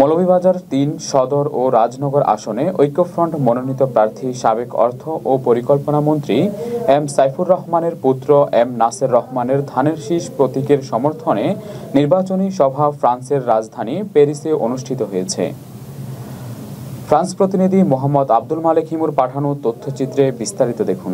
মৌলভীবাজার তিন সদর ও রাজনগর আসনে ঐক্যফ্রন্ট মনোনীত প্রার্থী সাবেক অর্থ ও পরিকল্পনা মন্ত্রী এম সাইফুর রহমানের পুত্র এম নাসের রহমানের ধানের শীষ প্রতীকের সমর্থনে নির্বাচনী সভা ফ্রান্সের রাজধানী প্যারিসে অনুষ্ঠিত হয়েছে ফ্রান্স প্রতিনিধি মোহাম্মদ আব্দুল মালেক হিমুর পাঠানো তথ্যচিত্রে বিস্তারিত দেখুন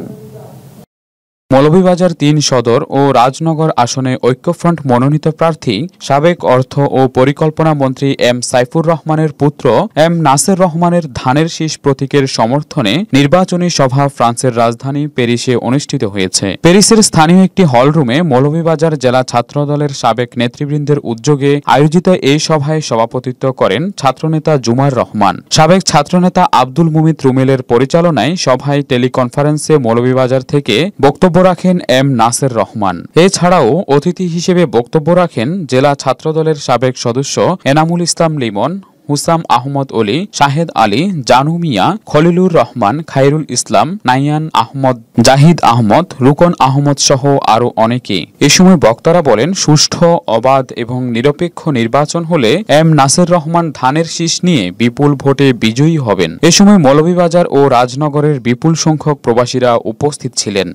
মৌলভীবাজার তিন সদর ও রাজনগর আসনে ঐক্যফ্রন্ট মনোনীত প্রার্থী সাবেক অর্থ ও পরিকল্পনা মন্ত্রী এম সাইফুর রহমানের পুত্র এম নাসের রহমানের ধানের শীষ প্রতীকের সমর্থনে নির্বাচনী সভা ফ্রান্সের রাজধানী প্যারিসে অনুষ্ঠিত হয়েছে প্যারিসের স্থানীয় একটি হলরুমে মৌলভীবাজার জেলা ছাত্রদলের সাবেক নেতৃবৃন্দের উদ্যোগে আয়োজিত এই সভায় সভাপতিত্ব করেন ছাত্রনেতা জুমার রহমান সাবেক ছাত্রনেতা আব্দুল মুমিত রুমেলের পরিচালনায় সভায় টেলিকনফারেন্সে মৌলভীবাজার থেকে বক্তব্য রাখেন এম নাসের রহমান এছাড়াও অতিথি হিসেবে বক্তব্য রাখেন জেলা ছাত্রদলের সাবেক সদস্য এনামুল ইসলাম লিমন হুসাম আহমদ অলি শাহেদ আলী জানু মিয়া খলিলুর রহমান খাইরুল ইসলাম নাইয়ান আহমদ জাহিদ আহমদ রুকন আহমদ সহ আরও অনেকে এ সময় বক্তারা বলেন সুষ্ঠু অবাধ এবং নিরপেক্ষ নির্বাচন হলে এম নাসের রহমান ধানের শীষ নিয়ে বিপুল ভোটে বিজয়ী হবেন এ সময় মৌলভীবাজার ও রাজনগরের বিপুল সংখ্যক প্রবাসীরা উপস্থিত ছিলেন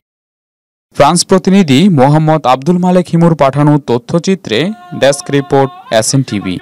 ফ্রান্স প্রতিনিধি মোহাম্মদ আব্দুল মালেক হিমুর পাঠানো তথ্যচিত্রে ডেস্ক রিপোর্ট এসএন টিভি